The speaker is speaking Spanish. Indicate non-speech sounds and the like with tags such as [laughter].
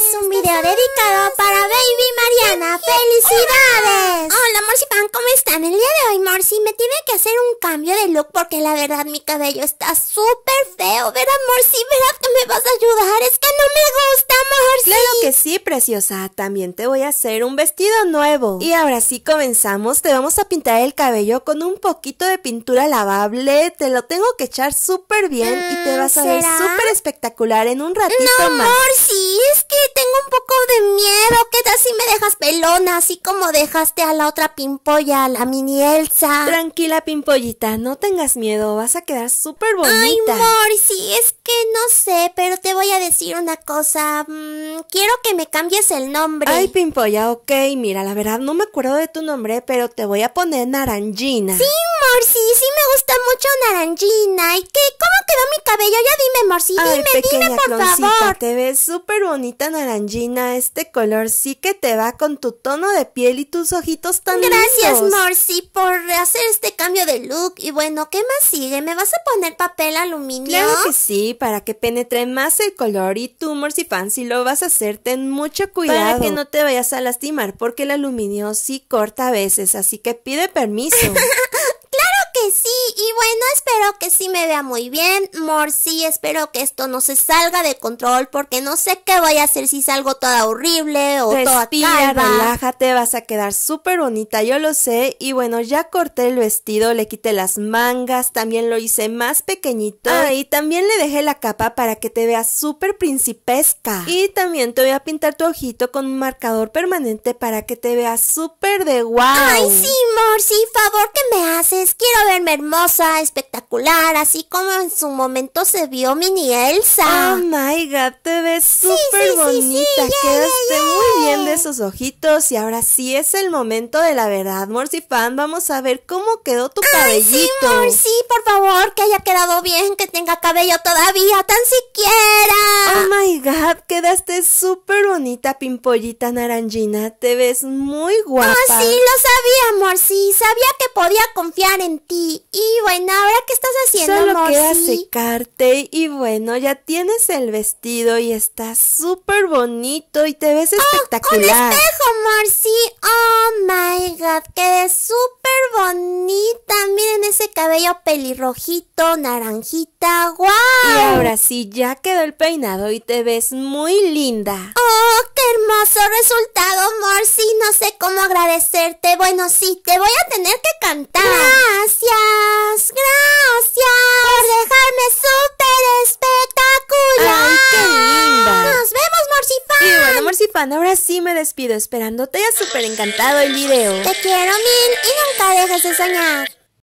es un video dedicado para Baby Mariana. ¡Felicidades! Hola, Morsipan, ¿cómo están? El día de hoy, Morsi, me tiene que hacer un cambio de look porque la verdad mi cabello está súper feo. ¿Verdad, Morsi? ¿Verdad que me vas a ayudar? Es que no me gusta, Morsi. Claro que sí, preciosa. También te voy a hacer un vestido nuevo. Y ahora sí comenzamos. Te vamos a pintar el cabello con un poquito de pintura lavable. Te lo tengo que echar súper bien y te mm, vas a ver súper espectacular en un ratito no, más. Morsi. así como dejaste a la otra pimpolla, a la mini Elsa. Tranquila, pimpollita, no tengas miedo, vas a quedar súper bonita. Ay, Morsi, es que no sé, pero te voy a decir una cosa. Mm, quiero que me cambies el nombre. Ay, pimpolla, ok, mira, la verdad no me acuerdo de tu nombre, pero te voy a poner Naranjina. Sí, Morsi, naranjina y que cómo quedó mi cabello. Ya dime, Morsi, dime, dime, por Te ves súper bonita naranjina. Este color sí que te va con tu tono de piel y tus ojitos tan Gracias, Morsi, por hacer este cambio de look. Y bueno, ¿qué más sigue? ¿Me vas a poner papel aluminio? Claro que sí, para que penetre más el color. Y tú, Morsi Fancy, lo vas a hacer. Ten mucho cuidado. Para que no te vayas a lastimar, porque el aluminio sí corta a veces, así que pide permiso. [laughs] que sí me vea muy bien. Morsi, espero que esto no se salga de control porque no sé qué voy a hacer si salgo toda horrible o toda toda calva. relájate, vas a quedar súper bonita, yo lo sé. Y bueno, ya corté el vestido, le quité las mangas, también lo hice más pequeñito. Ah, y también le dejé la capa para que te veas súper principesca. Y también te voy a pintar tu ojito con un marcador permanente para que te veas súper de guay. Ay, sí, Morsi, favor que me Quiero verme hermosa, espectacular, así como en su momento se vio mini Elsa. Oh my god, te ves súper bonita. Quedaste muy bien de sus ojitos. Y ahora sí es el momento de la verdad, Morsi fan. Vamos a ver cómo quedó tu Ay, sí, Morsi, por favor, que haya quedado bien, que tenga cabello todavía, tan siquiera. Oh my god, quedaste súper bonita, pimpollita naranjina. Te ves muy oh, guapa. Oh, sí, lo sabía, Morsi. Sabía que podía confiar en ti. Y bueno, ahora qué estás haciendo, Solo Morsi? secarte y bueno, ya tienes el vestido y está súper bonito y te ves oh, espectacular. Oh, espejo, Morsi. Oh my god, quedé súper bonita. Miren ese cabello pelirrojito, naranjita. ¡Wow! Y ahora sí, ya quedó el peinado y te ves muy linda. Oh, hermoso resultado, Morsi. No sé cómo agradecerte. Bueno, sí, te voy a tener que cantar. Gracias, gracias. Por dejarme súper espectacular. Ay, qué linda. Nos vemos, Morcifan. Y bueno, Morcifan, ahora sí me despido esperando. Te haya súper encantado el video. Te quiero, Mil, y nunca dejes de soñar.